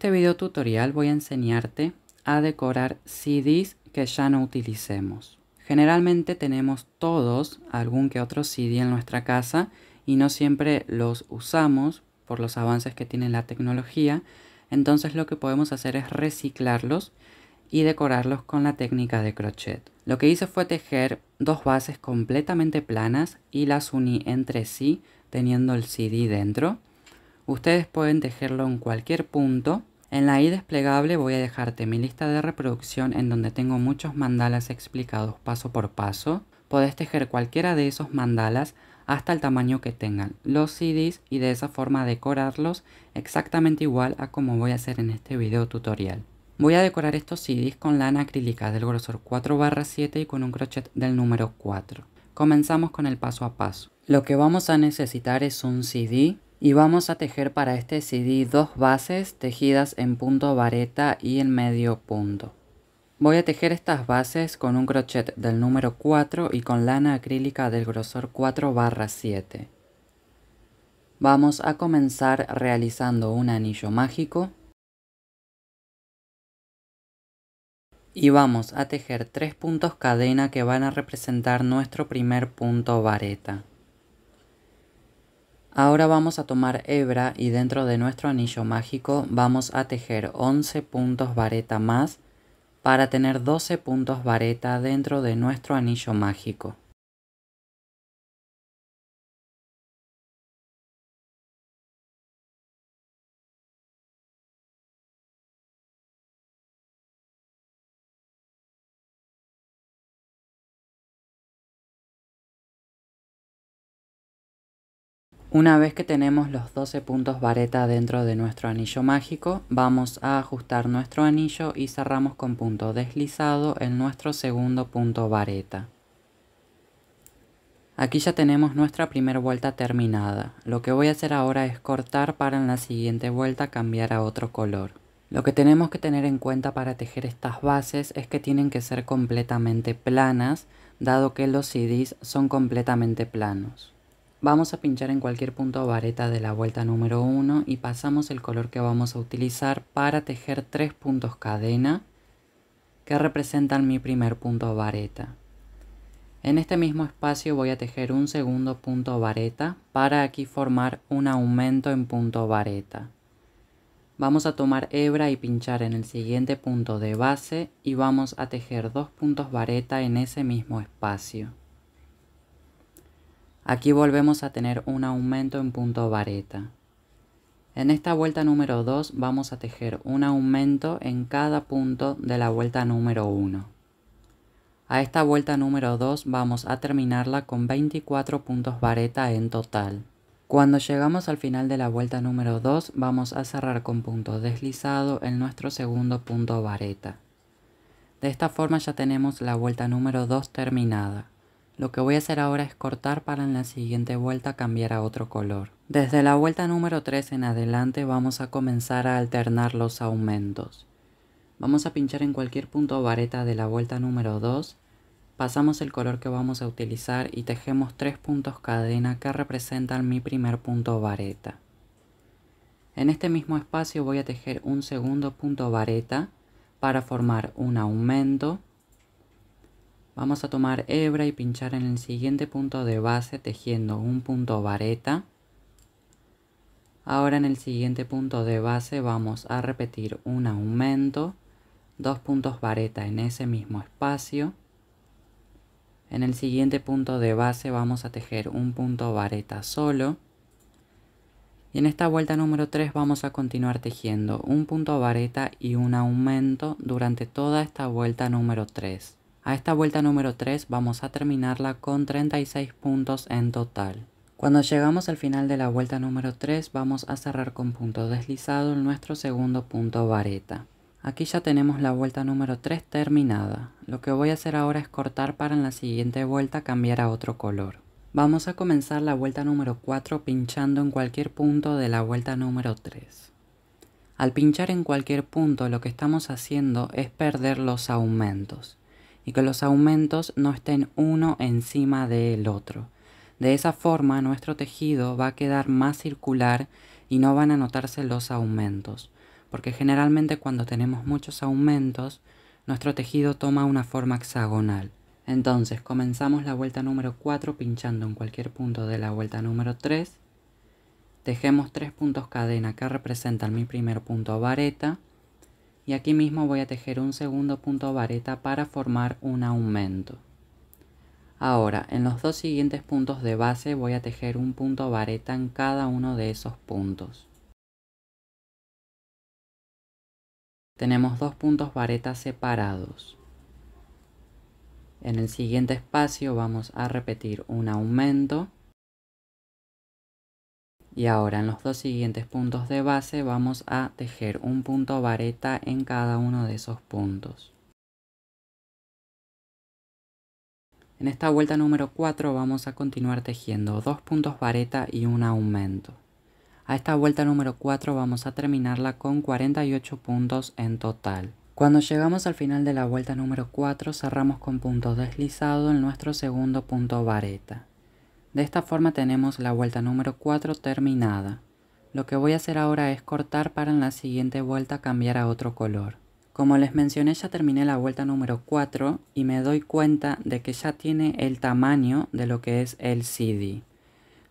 este video tutorial voy a enseñarte a decorar CDs que ya no utilicemos. Generalmente tenemos todos algún que otro CD en nuestra casa y no siempre los usamos por los avances que tiene la tecnología, entonces lo que podemos hacer es reciclarlos y decorarlos con la técnica de crochet. Lo que hice fue tejer dos bases completamente planas y las uní entre sí teniendo el CD dentro. Ustedes pueden tejerlo en cualquier punto en la i desplegable voy a dejarte mi lista de reproducción en donde tengo muchos mandalas explicados paso por paso. Podés tejer cualquiera de esos mandalas hasta el tamaño que tengan los CDs y de esa forma decorarlos exactamente igual a como voy a hacer en este video tutorial. Voy a decorar estos CDs con lana acrílica del grosor 4 7 y con un crochet del número 4. Comenzamos con el paso a paso. Lo que vamos a necesitar es un CD, y vamos a tejer para este CD dos bases tejidas en punto vareta y en medio punto. Voy a tejer estas bases con un crochet del número 4 y con lana acrílica del grosor 4 barra 7. Vamos a comenzar realizando un anillo mágico. Y vamos a tejer tres puntos cadena que van a representar nuestro primer punto vareta. Ahora vamos a tomar hebra y dentro de nuestro anillo mágico vamos a tejer 11 puntos vareta más para tener 12 puntos vareta dentro de nuestro anillo mágico. Una vez que tenemos los 12 puntos vareta dentro de nuestro anillo mágico, vamos a ajustar nuestro anillo y cerramos con punto deslizado en nuestro segundo punto vareta. Aquí ya tenemos nuestra primera vuelta terminada. Lo que voy a hacer ahora es cortar para en la siguiente vuelta cambiar a otro color. Lo que tenemos que tener en cuenta para tejer estas bases es que tienen que ser completamente planas, dado que los CDs son completamente planos. Vamos a pinchar en cualquier punto vareta de la vuelta número 1 y pasamos el color que vamos a utilizar para tejer tres puntos cadena que representan mi primer punto vareta. En este mismo espacio voy a tejer un segundo punto vareta para aquí formar un aumento en punto vareta. Vamos a tomar hebra y pinchar en el siguiente punto de base y vamos a tejer dos puntos vareta en ese mismo espacio. Aquí volvemos a tener un aumento en punto vareta. En esta vuelta número 2 vamos a tejer un aumento en cada punto de la vuelta número 1. A esta vuelta número 2 vamos a terminarla con 24 puntos vareta en total. Cuando llegamos al final de la vuelta número 2 vamos a cerrar con punto deslizado en nuestro segundo punto vareta. De esta forma ya tenemos la vuelta número 2 terminada. Lo que voy a hacer ahora es cortar para en la siguiente vuelta cambiar a otro color. Desde la vuelta número 3 en adelante vamos a comenzar a alternar los aumentos. Vamos a pinchar en cualquier punto vareta de la vuelta número 2, pasamos el color que vamos a utilizar y tejemos tres puntos cadena que representan mi primer punto vareta. En este mismo espacio voy a tejer un segundo punto vareta para formar un aumento Vamos a tomar hebra y pinchar en el siguiente punto de base tejiendo un punto vareta. Ahora en el siguiente punto de base vamos a repetir un aumento, dos puntos vareta en ese mismo espacio. En el siguiente punto de base vamos a tejer un punto vareta solo. Y en esta vuelta número 3 vamos a continuar tejiendo un punto vareta y un aumento durante toda esta vuelta número 3. A esta vuelta número 3 vamos a terminarla con 36 puntos en total. Cuando llegamos al final de la vuelta número 3 vamos a cerrar con punto deslizado nuestro segundo punto vareta. Aquí ya tenemos la vuelta número 3 terminada. Lo que voy a hacer ahora es cortar para en la siguiente vuelta cambiar a otro color. Vamos a comenzar la vuelta número 4 pinchando en cualquier punto de la vuelta número 3. Al pinchar en cualquier punto lo que estamos haciendo es perder los aumentos y que los aumentos no estén uno encima del otro. De esa forma nuestro tejido va a quedar más circular y no van a notarse los aumentos, porque generalmente cuando tenemos muchos aumentos, nuestro tejido toma una forma hexagonal. Entonces comenzamos la vuelta número 4 pinchando en cualquier punto de la vuelta número 3. tejemos tres puntos cadena que representan mi primer punto vareta y aquí mismo voy a tejer un segundo punto vareta para formar un aumento. Ahora, en los dos siguientes puntos de base voy a tejer un punto vareta en cada uno de esos puntos. Tenemos dos puntos vareta separados. En el siguiente espacio vamos a repetir un aumento y ahora en los dos siguientes puntos de base vamos a tejer un punto vareta en cada uno de esos puntos. En esta vuelta número 4 vamos a continuar tejiendo dos puntos vareta y un aumento. A esta vuelta número 4 vamos a terminarla con 48 puntos en total. Cuando llegamos al final de la vuelta número 4 cerramos con punto deslizado en nuestro segundo punto vareta. De esta forma tenemos la vuelta número 4 terminada. Lo que voy a hacer ahora es cortar para en la siguiente vuelta cambiar a otro color. Como les mencioné ya terminé la vuelta número 4 y me doy cuenta de que ya tiene el tamaño de lo que es el CD.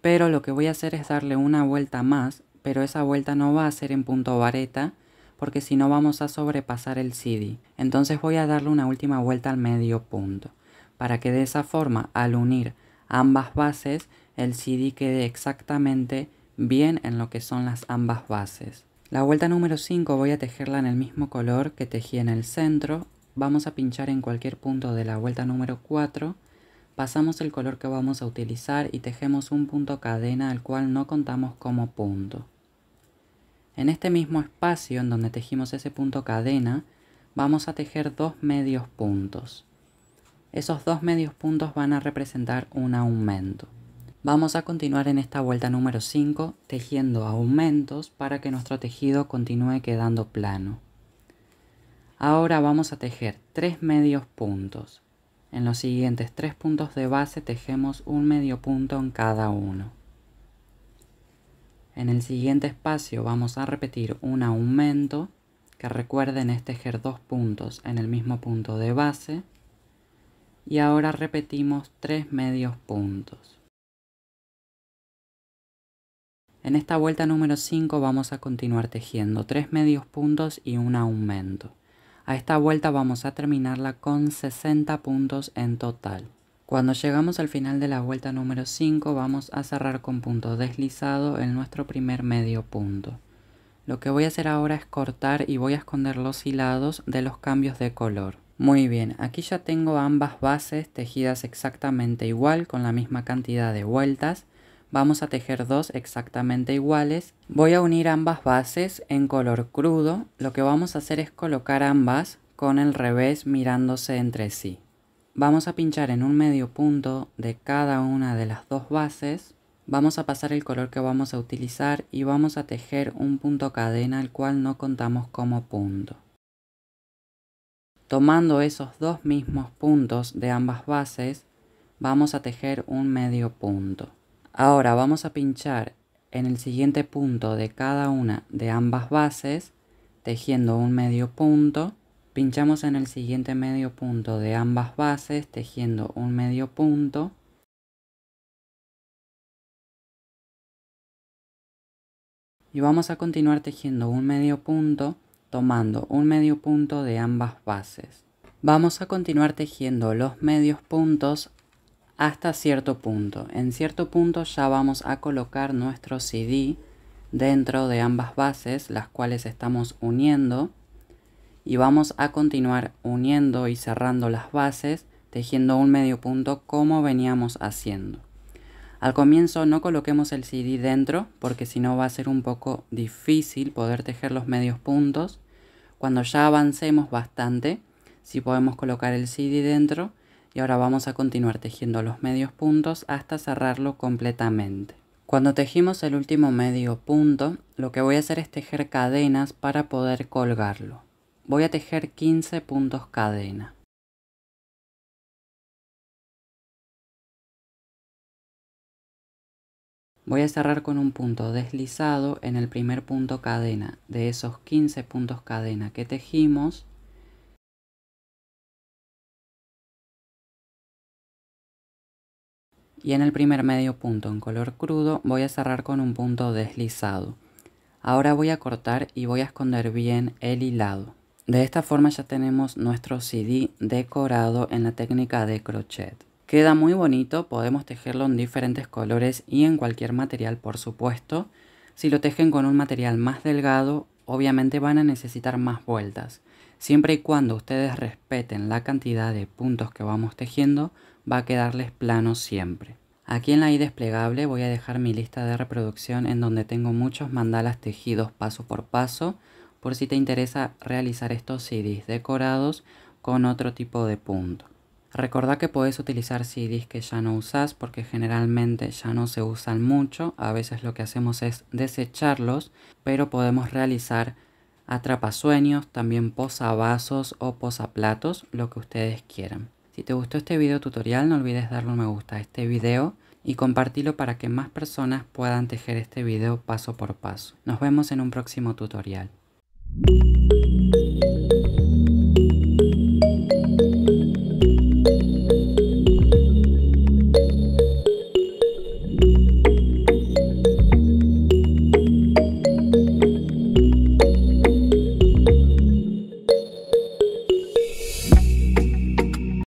Pero lo que voy a hacer es darle una vuelta más, pero esa vuelta no va a ser en punto vareta porque si no vamos a sobrepasar el CD. Entonces voy a darle una última vuelta al medio punto para que de esa forma al unir ambas bases, el CD quede exactamente bien en lo que son las ambas bases. La vuelta número 5 voy a tejerla en el mismo color que tejí en el centro. Vamos a pinchar en cualquier punto de la vuelta número 4. Pasamos el color que vamos a utilizar y tejemos un punto cadena al cual no contamos como punto. En este mismo espacio en donde tejimos ese punto cadena, vamos a tejer dos medios puntos esos dos medios puntos van a representar un aumento. Vamos a continuar en esta vuelta número 5 tejiendo aumentos para que nuestro tejido continúe quedando plano. Ahora vamos a tejer tres medios puntos. En los siguientes tres puntos de base tejemos un medio punto en cada uno. En el siguiente espacio vamos a repetir un aumento, que recuerden es tejer dos puntos en el mismo punto de base, y ahora repetimos tres medios puntos. En esta vuelta número 5 vamos a continuar tejiendo tres medios puntos y un aumento. A esta vuelta vamos a terminarla con 60 puntos en total. Cuando llegamos al final de la vuelta número 5 vamos a cerrar con punto deslizado en nuestro primer medio punto. Lo que voy a hacer ahora es cortar y voy a esconder los hilados de los cambios de color. Muy bien, aquí ya tengo ambas bases tejidas exactamente igual con la misma cantidad de vueltas. Vamos a tejer dos exactamente iguales. Voy a unir ambas bases en color crudo. Lo que vamos a hacer es colocar ambas con el revés mirándose entre sí. Vamos a pinchar en un medio punto de cada una de las dos bases vamos a pasar el color que vamos a utilizar y vamos a tejer un punto cadena al cual no contamos como punto. Tomando esos dos mismos puntos de ambas bases, vamos a tejer un medio punto. Ahora vamos a pinchar en el siguiente punto de cada una de ambas bases, tejiendo un medio punto. Pinchamos en el siguiente medio punto de ambas bases, tejiendo un medio punto. Y vamos a continuar tejiendo un medio punto tomando un medio punto de ambas bases. Vamos a continuar tejiendo los medios puntos hasta cierto punto. En cierto punto ya vamos a colocar nuestro CD dentro de ambas bases, las cuales estamos uniendo. Y vamos a continuar uniendo y cerrando las bases, tejiendo un medio punto como veníamos haciendo. Al comienzo no coloquemos el CD dentro porque si no va a ser un poco difícil poder tejer los medios puntos. Cuando ya avancemos bastante, si podemos colocar el CD dentro y ahora vamos a continuar tejiendo los medios puntos hasta cerrarlo completamente. Cuando tejimos el último medio punto, lo que voy a hacer es tejer cadenas para poder colgarlo. Voy a tejer 15 puntos cadena. Voy a cerrar con un punto deslizado en el primer punto cadena, de esos 15 puntos cadena que tejimos. Y en el primer medio punto en color crudo voy a cerrar con un punto deslizado. Ahora voy a cortar y voy a esconder bien el hilado. De esta forma ya tenemos nuestro CD decorado en la técnica de crochet. Queda muy bonito, podemos tejerlo en diferentes colores y en cualquier material por supuesto. Si lo tejen con un material más delgado, obviamente van a necesitar más vueltas. Siempre y cuando ustedes respeten la cantidad de puntos que vamos tejiendo, va a quedarles plano siempre. Aquí en la I desplegable voy a dejar mi lista de reproducción en donde tengo muchos mandalas tejidos paso por paso, por si te interesa realizar estos CDs decorados con otro tipo de punto. Recordad que podés utilizar CDs que ya no usás porque generalmente ya no se usan mucho. A veces lo que hacemos es desecharlos, pero podemos realizar atrapasueños, también posavasos o posaplatos, lo que ustedes quieran. Si te gustó este video tutorial no olvides darle un me gusta a este video y compartirlo para que más personas puedan tejer este video paso por paso. Nos vemos en un próximo tutorial.